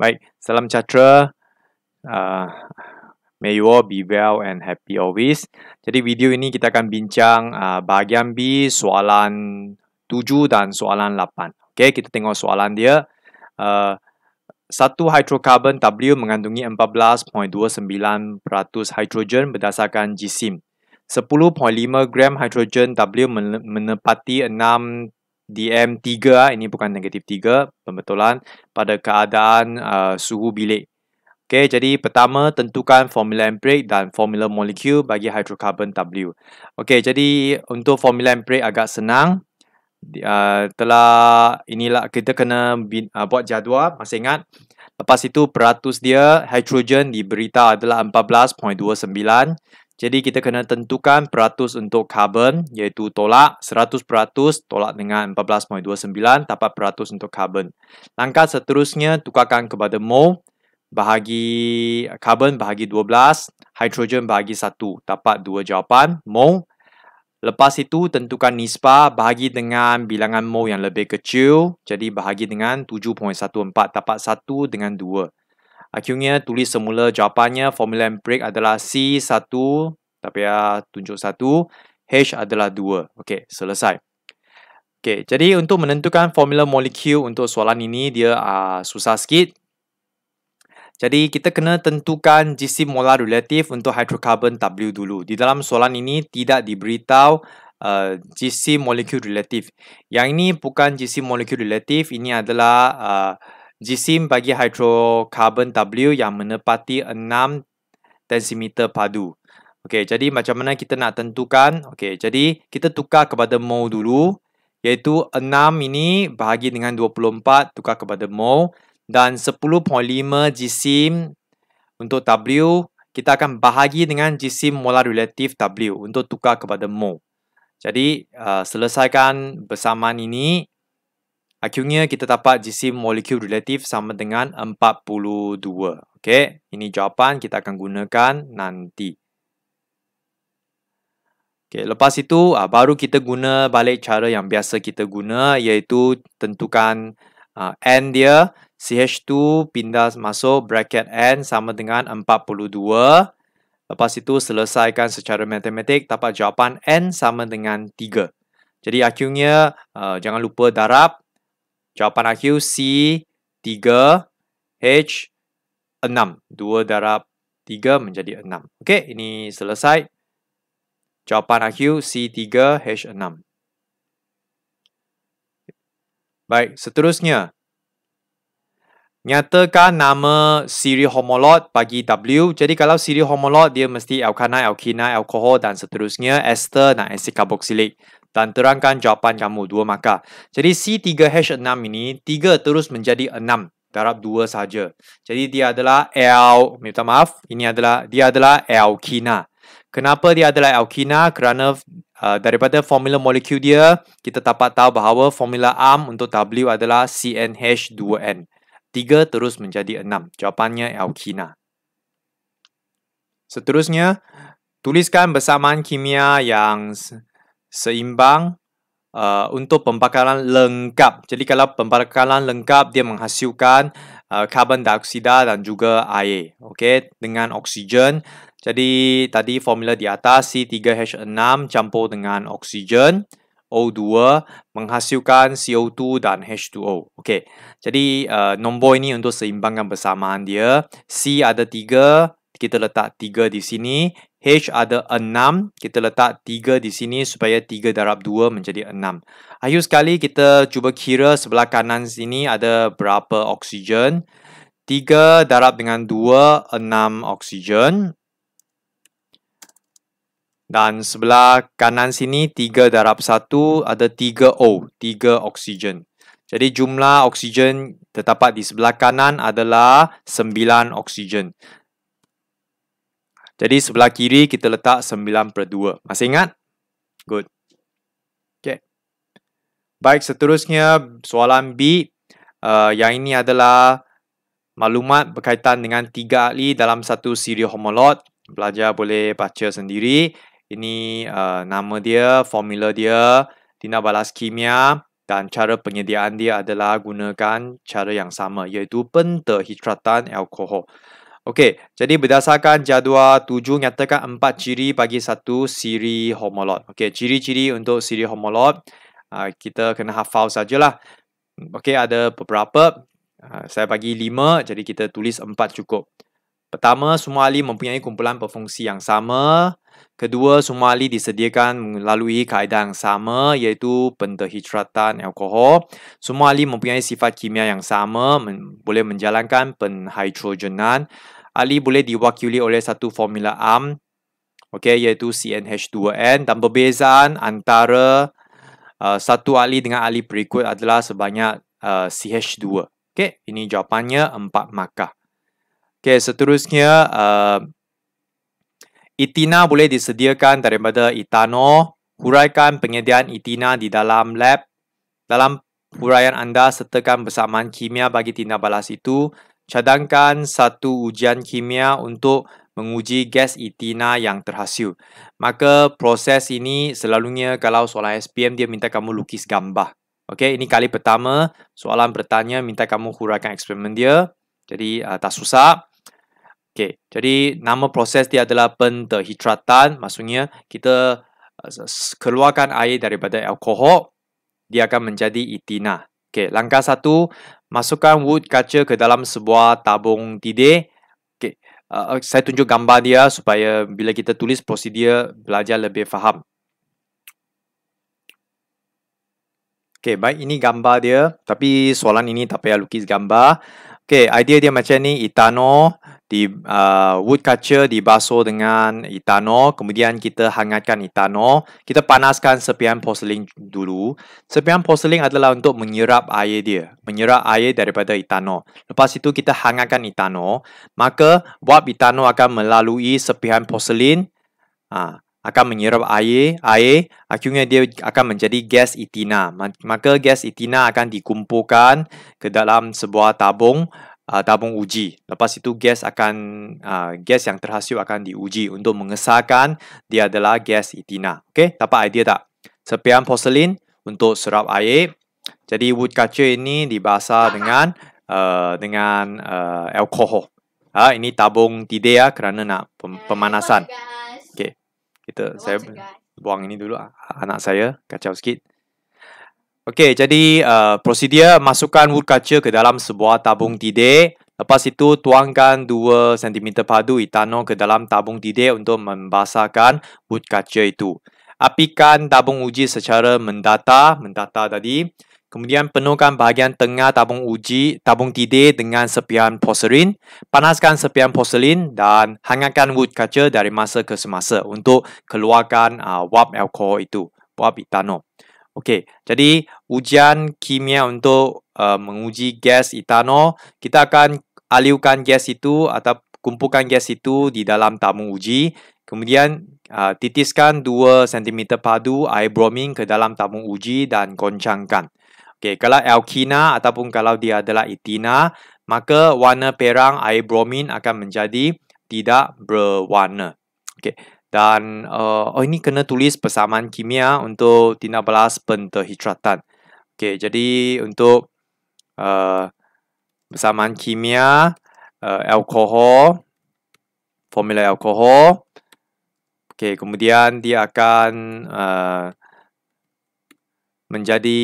Baik, salam catra. Uh, ah, may you all be well and happy always. Jadi video ini kita akan bincang uh, bahagian B soalan 7 dan soalan 8. Okay, kita tengok soalan dia. Uh, satu hidrokarbon W mengandungi 14.29% hidrogen berdasarkan jisim. 10.5 gram hidrogen W menepati DM 3 ah, ini bukan negatif 3 pembetulan pada keadaan uh, suhu bilik. Okay, jadi pertama tentukan formula Emprick dan formula molekul bagi hidrokarbon W. Okay, jadi untuk formula Emprick agak senang. Uh, telah inilah kita kena bin, uh, buat jadual, masih ingat? Lepas itu peratus dia hidrogen diberita adalah 14.29 jadi kita kena tentukan peratus untuk karbon iaitu tolak 100% tolak dengan 14.29 dapat peratus untuk karbon. Langkah seterusnya tukarkan kepada mol bahagi karbon bahagi 12, hidrogen bahagi 1 dapat dua jawapan mol. Lepas itu tentukan nisbah bahagi dengan bilangan mol yang lebih kecil jadi bahagi dengan 7.14 dapat 1 dengan Akhirnya tulis semula jawapannya formula yang break adalah C 1 tapi ya tunjuk 1 H adalah 2. Okey, selesai. Okey, jadi untuk menentukan formula molekul untuk soalan ini dia uh, susah sikit. Jadi kita kena tentukan GC molar relatif untuk hidrokarbon W dulu. Di dalam soalan ini tidak diberitahu Uh, ah, GC molecule relative. Yang ini bukan GC molecule relative, ini adalah uh, Jisim bagi hidrokarbon W yang menepati 6 tensimeter padu. Okey, jadi macam mana kita nak tentukan? Okey, jadi kita tukar kepada mol dulu iaitu 6 ini bahagi dengan 24 tukar kepada mol dan 10.5 jisim untuk W kita akan bahagi dengan jisim molar relatif W untuk tukar kepada mol. Jadi uh, selesaikan bersamaan ini Akhirnya kita dapat jisim molekul relatif sama dengan 42. Okey, ini jawapan kita akan gunakan nanti. Okey, lepas itu ah, baru kita guna balik cara yang biasa kita guna iaitu tentukan ah, N dia CH2 pindah masuk bracket N sama dengan 42. Lepas itu selesaikan secara matematik dapat jawapan N sama dengan 3. Jadi akhirnya ah, jangan lupa darab Jawapan akhir C 3 H 6. 2 darab 3 menjadi 6. Okey, ini selesai. Jawapan akhir C 3 H 6. Baik, seterusnya. Nyatakan nama siri homolog bagi W. Jadi kalau siri homolog dia mesti alkana, alkina, alkohol dan seterusnya ester dan asid karboksilik dan terangkan jawapan kamu dua maka. Jadi C3H6 ini 3 terus menjadi 6 darab dua saja. Jadi dia adalah L, minta maaf, ini adalah dia adalah alkina. Kenapa dia adalah alkina? Kerana uh, daripada formula molekul dia, kita dapat tahu bahawa formula am untuk W adalah CNH2N. tiga terus menjadi enam. Jawapannya alkina. Seterusnya, tuliskan bersamaan kimia yang seimbang uh, untuk pembakaran lengkap. Jadi kalau pembakaran lengkap dia menghasilkan uh, karbon dioksida dan juga air, okey dengan oksigen. Jadi tadi formula di atas C3H6 campur dengan oksigen O2 menghasilkan CO2 dan H2O. Okey. Jadi uh, nombor ini untuk seimbangkan bersamaan dia C ada 3 kita letak 3 di sini. H ada 6, kita letak 3 di sini supaya 3 darab 2 menjadi 6. Ayuh sekali kita cuba kira sebelah kanan sini ada berapa oksigen. 3 darab dengan 2, 6 oksigen. Dan sebelah kanan sini 3 darab 1 ada 3 O, 3 oksigen. Jadi jumlah oksigen terdapat di sebelah kanan adalah 9 oksigen. Jadi sebelah kiri kita letak 9 per 2. Masih ingat? Good. Okay. Baik, seterusnya soalan B. Uh, yang ini adalah maklumat berkaitan dengan tiga ahli dalam satu siri homolog. Pelajar boleh baca sendiri. Ini uh, nama dia, formula dia, tindak balas kimia dan cara penyediaan dia adalah gunakan cara yang sama iaitu pentahidratan alkohol. Okey, jadi berdasarkan jadual tujuh nyatakan empat ciri bagi satu siri homolog. Okey, ciri-ciri untuk siri homolog ah, kita kena hafal sajalah. Okey, ada beberapa. Ah, saya bagi lima, jadi kita tulis empat cukup. Pertama, semua ahli mempunyai kumpulan perfungsi yang sama. Kedua, semua ahli disediakan melalui kaedah yang sama iaitu penterhidratan alkohol. Semua ahli mempunyai sifat kimia yang sama, men- boleh menjalankan penhidrogenan. Ali boleh diwakili oleh satu formula am, okay, iaitu CnH2n dan perbezaan antara uh, satu ahli dengan ahli berikut adalah sebanyak uh, CH2. Okay, ini jawapannya empat maka. Okay, seterusnya, uh, itina boleh disediakan daripada etanol. Huraikan penyediaan itina di dalam lab. Dalam huraian anda, sertakan bersamaan kimia bagi tindak balas itu cadangkan satu ujian kimia untuk menguji gas etina yang terhasil. Maka proses ini selalunya kalau soalan SPM dia minta kamu lukis gambar. Okey, ini kali pertama soalan bertanya minta kamu huraikan eksperimen dia. Jadi uh, tak susah. Okey, jadi nama proses dia adalah penterhidratan. Maksudnya kita uh, keluarkan air daripada alkohol, dia akan menjadi etina. Okey, langkah satu, masukkan wood kaca ke dalam sebuah tabung didik. Okay. Uh, saya tunjuk gambar dia supaya bila kita tulis prosedur, belajar lebih faham. Okay, baik, ini gambar dia. Tapi soalan ini tak payah lukis gambar. Okay, idea dia macam ni, etanol di uh, wood kaca dibasuh dengan etanol. Kemudian kita hangatkan etanol. Kita panaskan sepian porcelain dulu. Sepian porcelain adalah untuk menyerap air dia. Menyerap air daripada etanol. Lepas itu kita hangatkan etanol. Maka wap etanol akan melalui sepian porcelain. Uh, akan menyerap air, air akhirnya dia akan menjadi gas etina. Maka gas etina akan dikumpulkan ke dalam sebuah tabung, uh, tabung uji. Lepas itu gas akan uh, gas yang terhasil akan diuji untuk mengesahkan dia adalah gas etina. Okey, dapat idea tak? Sepian porselin untuk serap air. Jadi wood kaca ini dibasah dengan uh, dengan uh, alkohol. Ha, ah, ini tabung tidak ya kerana nak pemanasan. Kita Don't saya buang ini dulu lah. anak saya kacau sikit. Okey, jadi uh, prosedur masukkan wood kaca ke dalam sebuah tabung tidik. Lepas itu, tuangkan 2 cm padu itano ke dalam tabung tidik untuk membasahkan wood kaca itu. Apikan tabung uji secara mendata, mendata tadi. Kemudian penuhkan bahagian tengah tabung uji, tabung tidik dengan sepian porselin. Panaskan sepian porselin dan hangatkan wood kaca dari masa ke semasa untuk keluarkan uh, wap alkohol itu, wap etanol. Okey, jadi ujian kimia untuk uh, menguji gas etanol, kita akan aliukan gas itu atau kumpulkan gas itu di dalam tabung uji. Kemudian uh, titiskan 2 cm padu air bromin ke dalam tabung uji dan goncangkan. Okay, kalau alkina ataupun kalau dia adalah etina, maka warna perang air bromin akan menjadi tidak berwarna. Okay. Dan uh, oh ini kena tulis persamaan kimia untuk tindak balas pentahidratan. Okay, jadi untuk uh, persamaan kimia, uh, alkohol, formula alkohol, okay, kemudian dia akan uh, menjadi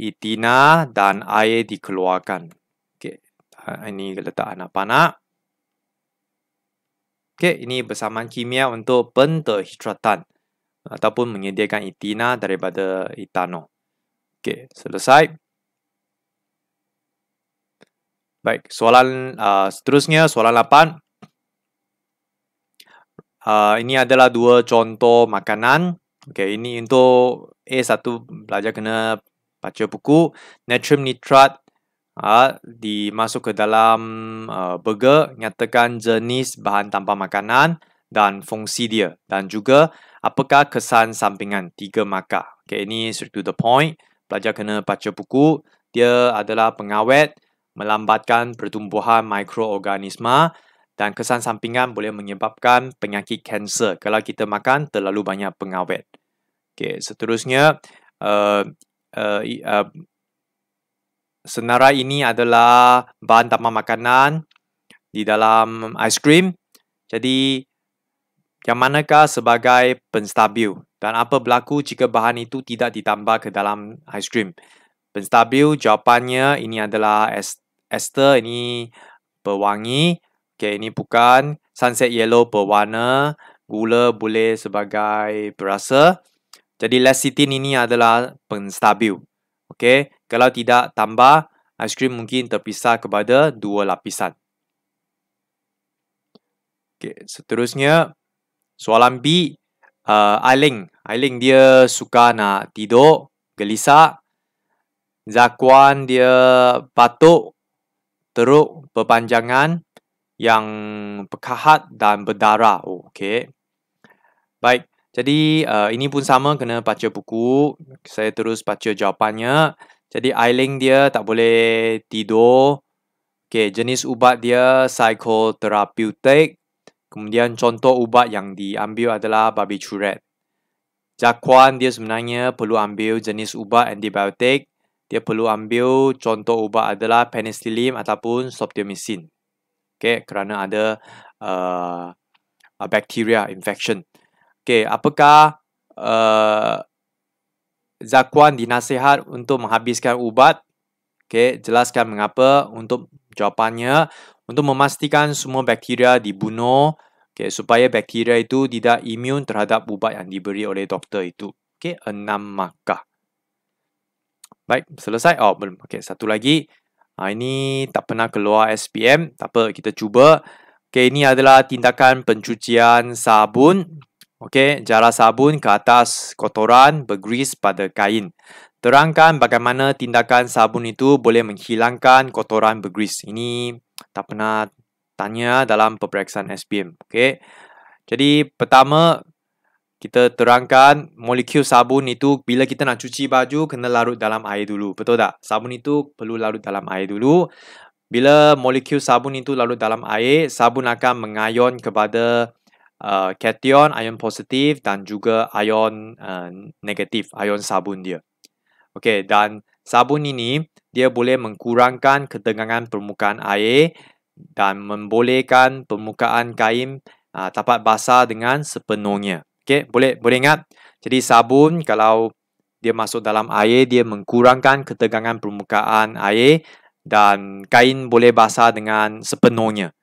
itina dan air dikeluarkan. Okay, ah, ini letak anak-anak. Okay, ini bersamaan kimia untuk pentahidratan ataupun menyediakan itina daripada itano. Okay, selesai. Baik, soalan uh, seterusnya, soalan 8. Uh, ah, ini adalah dua contoh makanan Okay, ini untuk A1 pelajar kena baca buku. Natrium nitrat ha, dimasuk ke dalam uh, burger, nyatakan jenis bahan tanpa makanan dan fungsi dia. Dan juga apakah kesan sampingan tiga maka, Okay, ini straight to the point. Pelajar kena baca buku. Dia adalah pengawet, melambatkan pertumbuhan mikroorganisma dan kesan sampingan boleh menyebabkan penyakit kanser kalau kita makan terlalu banyak pengawet. Okay, seterusnya uh, eh, uh, eh, uh, eh, senarai ini adalah bahan tambah makanan di dalam ice cream. Jadi yang manakah sebagai penstabil dan apa berlaku jika bahan itu tidak ditambah ke dalam ice cream? Penstabil jawapannya ini adalah ester ini pewangi. Okay, ini bukan sunset yellow pewarna. Gula boleh sebagai perasa. Jadi lecithin ini adalah penstabil. Okey, kalau tidak tambah, aiskrim mungkin terpisah kepada dua lapisan. Okey, seterusnya soalan B, uh, Ailing. Uh, Ailing dia suka nak tidur, gelisah. Zakuan dia patuk, teruk, berpanjangan yang pekahat dan berdarah. Oh, Okey. Baik, jadi uh, ini pun sama kena baca buku. Saya terus baca jawapannya. Jadi eyeling dia tak boleh tidur. Okay, jenis ubat dia psychotherapeutic. Kemudian contoh ubat yang diambil adalah barbiturate. Jakuan dia sebenarnya perlu ambil jenis ubat antibiotik. Dia perlu ambil contoh ubat adalah penicillin ataupun streptomycin. Okay, kerana ada uh, bacteria infection. Okay, apakah uh, eh, zakuan dinasihat untuk menghabiskan ubat? Okay, jelaskan mengapa untuk jawapannya. Untuk memastikan semua bakteria dibunuh okay, supaya bakteria itu tidak imun terhadap ubat yang diberi oleh doktor itu. Okay, enam maka. Baik, selesai. Oh, belum. Okay, satu lagi. Ha, ini tak pernah keluar SPM. Tak apa, kita cuba. Okay, ini adalah tindakan pencucian sabun. Okey, jala sabun ke atas kotoran bergrease pada kain. Terangkan bagaimana tindakan sabun itu boleh menghilangkan kotoran bergrease. Ini tak pernah tanya dalam peperiksaan SPM. Okey. Jadi pertama kita terangkan molekul sabun itu bila kita nak cuci baju kena larut dalam air dulu. Betul tak? Sabun itu perlu larut dalam air dulu. Bila molekul sabun itu larut dalam air, sabun akan mengayon kepada uh, kation ion positif dan juga ion uh, negatif, ion sabun dia. Okey, dan sabun ini dia boleh mengurangkan ketegangan permukaan air dan membolehkan permukaan kain uh, dapat basah dengan sepenuhnya. Okey, boleh boleh ingat? Jadi sabun kalau dia masuk dalam air, dia mengurangkan ketegangan permukaan air dan kain boleh basah dengan sepenuhnya.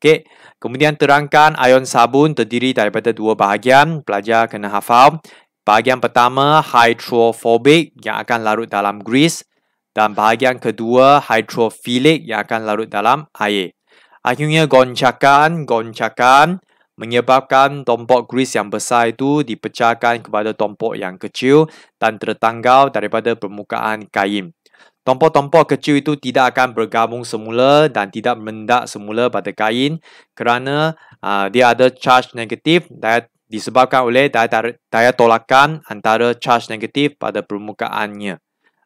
Okay. Kemudian terangkan ion sabun terdiri daripada dua bahagian. Pelajar kena hafal. Bahagian pertama hydrophobic yang akan larut dalam gris. Dan bahagian kedua hydrophilic yang akan larut dalam air. Akhirnya goncakan, goncakan menyebabkan tompok gris yang besar itu dipecahkan kepada tompok yang kecil dan tertanggal daripada permukaan kain. Tompok-tompok kecil itu tidak akan bergabung semula dan tidak mendak semula pada kain kerana uh, dia ada charge negatif dan disebabkan oleh daya, daya tolakan antara charge negatif pada permukaannya.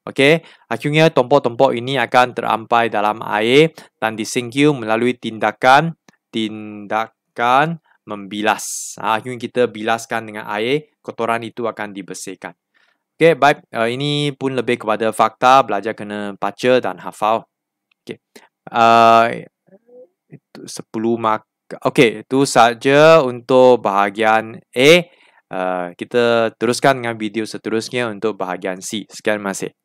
Okey, akhirnya tompok-tompok ini akan terampai dalam air dan disingkir melalui tindakan tindakan membilas. Ah, akhirnya kita bilaskan dengan air, kotoran itu akan dibersihkan. Okay, baik. Uh, ini pun lebih kepada fakta, belajar kena baca dan hafal. Okay. Uh, itu 10 mark. Okay, itu saja untuk bahagian A. Uh, kita teruskan dengan video seterusnya untuk bahagian C. Sekian masih.